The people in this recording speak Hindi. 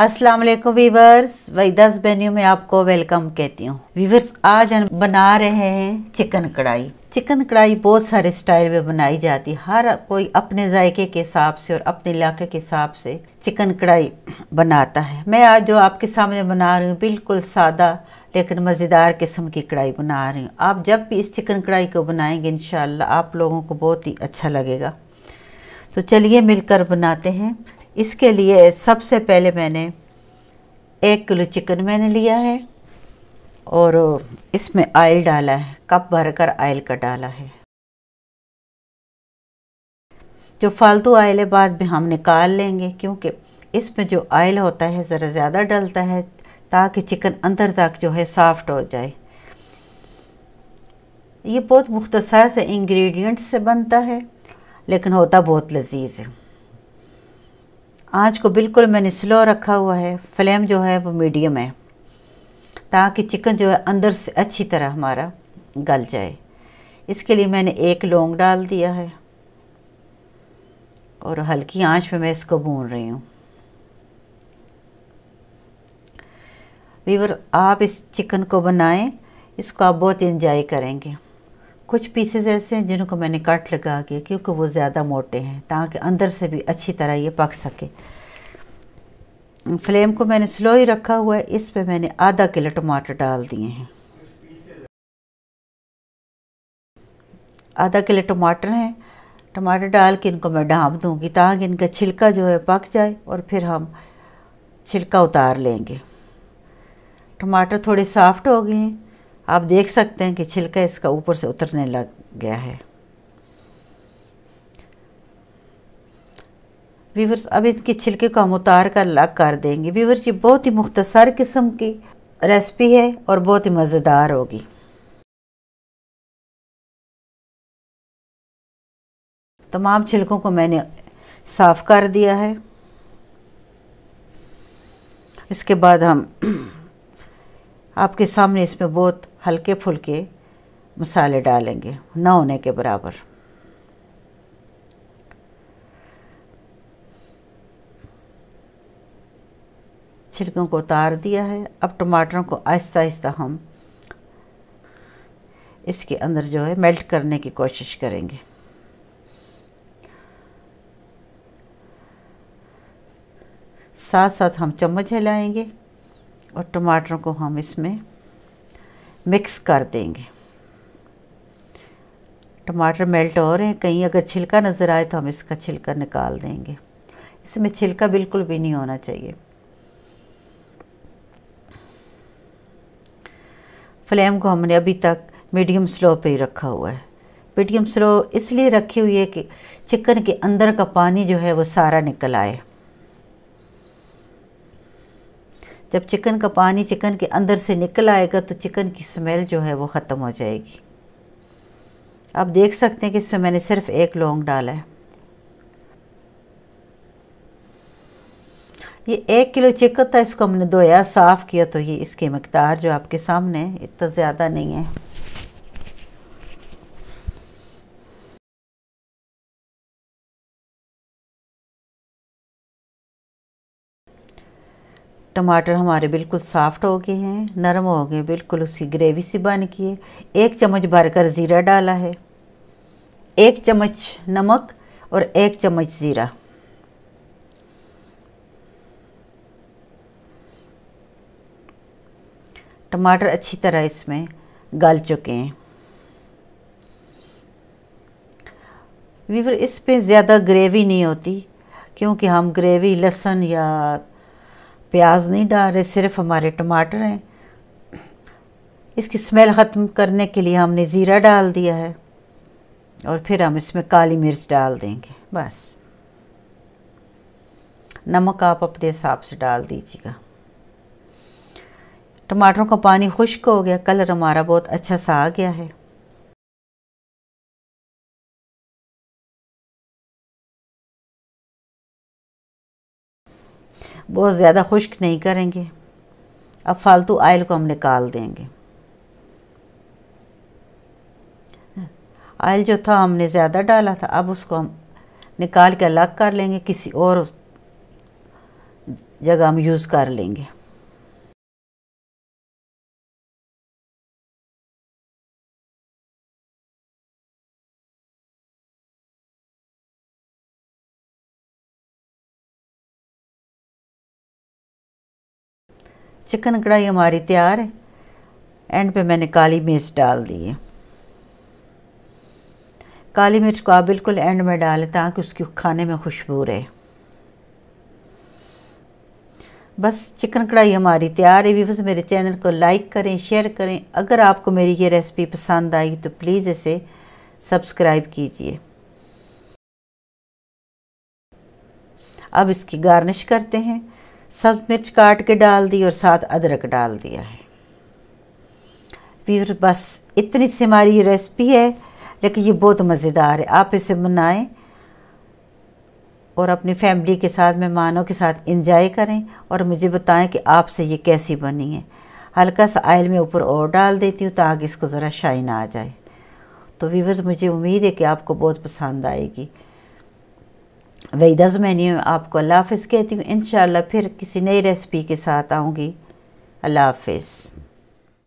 अस्सलाम वालेकुम वीवर्स दस बेन्यू में आपको वेलकम कहती हूँ वीवर्स आज हम बना रहे हैं चिकन कढ़ाई चिकन कढ़ाई बहुत सारे स्टाइल में बनाई जाती है हर कोई अपने जायके के हिसाब से और अपने इलाके के हिसाब से चिकन कढ़ाई बनाता है मैं आज जो आपके सामने बना रही हूँ बिल्कुल सादा लेकिन मज़ेदार किस्म की कढ़ाई बना रही हूँ आप जब भी इस चिकन कढ़ाई को बनाएंगे इन आप लोगों को बहुत ही अच्छा लगेगा तो चलिए मिलकर बनाते हैं इसके लिए सबसे पहले मैंने एक किलो चिकन मैंने लिया है और इसमें आयल डाला है कप भरकर आयल का डाला है जो फालतू आयल है बाद में हम निकाल लेंगे क्योंकि इसमें जो आयल होता है ज़रा ज़्यादा डलता है ताकि चिकन अंदर तक जो है सॉफ्ट हो जाए ये बहुत मुख्तसर से इंग्रेडिएंट्स से बनता है लेकिन होता बहुत लजीज है आँच को बिल्कुल मैंने स्लो रखा हुआ है फ्लेम जो है वो मीडियम है ताकि चिकन जो है अंदर से अच्छी तरह हमारा गल जाए इसके लिए मैंने एक लौंग डाल दिया है और हल्की आंच पे मैं इसको भून रही हूँ वीवर आप इस चिकन को बनाएं इसको आप बहुत इन्जॉय करेंगे कुछ पीसेस ऐसे हैं जिनको मैंने कट लगा के क्योंकि वो ज़्यादा मोटे हैं ताकि अंदर से भी अच्छी तरह ये पक सके फ्लेम को मैंने स्लो ही रखा हुआ है इस पे मैंने आधा किलो टमाटर डाल दिए हैं आधा किलो टमाटर हैं टमाटर डाल के इनको मैं ढाँप दूँगी ताकि इनका छिलका जो है पक जाए और फिर हम छिलका उतार लेंगे टमाटर थोड़े सॉफ्ट हो गए हैं आप देख सकते हैं कि छिलका इसका ऊपर से उतरने लग गया है वीवर्स अब इसके छिलके को हम उतार कर अलग कर देंगे वीवर्स ये बहुत ही मुख्तसर किस्म की रेसिपी है और बहुत ही मज़ेदार होगी तमाम छिलकों को मैंने साफ़ कर दिया है इसके बाद हम आपके सामने इसमें बहुत हल्के फुल्के मसाले डालेंगे ना होने के बराबर छिड़कों को उतार दिया है अब टमाटरों को आहिस्ता आहिस्ता हम इसके अंदर जो है मेल्ट करने की कोशिश करेंगे साथ साथ हम चम्मच हिलाएंगे और टमाटरों को हम इसमें मिक्स कर देंगे टमाटर मेल्ट हो रहे हैं कहीं अगर छिलका नज़र आए तो हम इसका छिलका निकाल देंगे इसमें छिलका बिल्कुल भी नहीं होना चाहिए फ्लेम को हमने अभी तक मीडियम स्लो पे ही रखा हुआ है मीडियम स्लो इसलिए रखी हुई है कि चिकन के अंदर का पानी जो है वो सारा निकल आए जब चिकन का पानी चिकन के अंदर से निकल आएगा तो चिकन की स्मेल जो है वो ख़त्म हो जाएगी आप देख सकते हैं कि इसमें मैंने सिर्फ एक लौंग डाला है ये एक किलो चिकन था इसको हमने धोया साफ़ किया तो ये इसकी मकदार जो आपके सामने इतना ज़्यादा नहीं है टमाटर हमारे बिल्कुल सॉफ्ट हो गए हैं नरम हो गए बिल्कुल उसकी ग्रेवी सी बन की है एक चम्मच भरकर ज़ीरा डाला है एक चम्मच नमक और एक चम्मच ज़ीरा टमाटर अच्छी तरह इसमें गल चुके हैं वीवर इस पे ज़्यादा ग्रेवी नहीं होती क्योंकि हम ग्रेवी लहसन या प्याज नहीं डाल रहे सिर्फ हमारे टमाटर हैं इसकी स्मेल ख़त्म करने के लिए हमने ज़ीरा डाल दिया है और फिर हम इसमें काली मिर्च डाल देंगे बस नमक आप अपने हिसाब से डाल दीजिएगा टमाटरों का पानी खुश्क हो गया कलर हमारा बहुत अच्छा सा आ गया है बहुत ज़्यादा खुश्क नहीं करेंगे अब फालतू आयल को हम निकाल देंगे आयल जो था हमने ज़्यादा डाला था अब उसको हम निकाल के अलग कर लेंगे किसी और जगह हम यूज़ कर लेंगे चिकन कढ़ाई हमारी तैयार है एंड पे मैंने काली मिर्च डाल दी है काली मिर्च को आप बिल्कुल एंड में डालें ताकि उसकी खाने में खुशबू रहे बस चिकन कढ़ाई हमारी तैयार है व्यूवर्स मेरे चैनल को लाइक करें शेयर करें अगर आपको मेरी ये रेसिपी पसंद आई तो प्लीज़ इसे सब्सक्राइब कीजिए अब इसकी गार्निश करते हैं सब मिर्च काट के डाल दी और साथ अदरक डाल दिया है फिर बस इतनी सी हमारी ये रेसिपी है लेकिन ये बहुत मज़ेदार है आप इसे बनाएं और अपनी फैमिली के साथ मेहमानों के साथ इंजॉय करें और मुझे बताएं कि आपसे ये कैसी बनी है हल्का सा आयल में ऊपर और डाल देती हूँ ताकि इसको ज़रा शाइन आ जाए तो वीवर्स मुझे उम्मीद है कि आपको बहुत पसंद आएगी वही दस महीने आपको अल्लाह हाफ़ कहती हूँ इन फिर किसी नई रेसिपी के साथ आऊँगी अल्लाह हाफिज़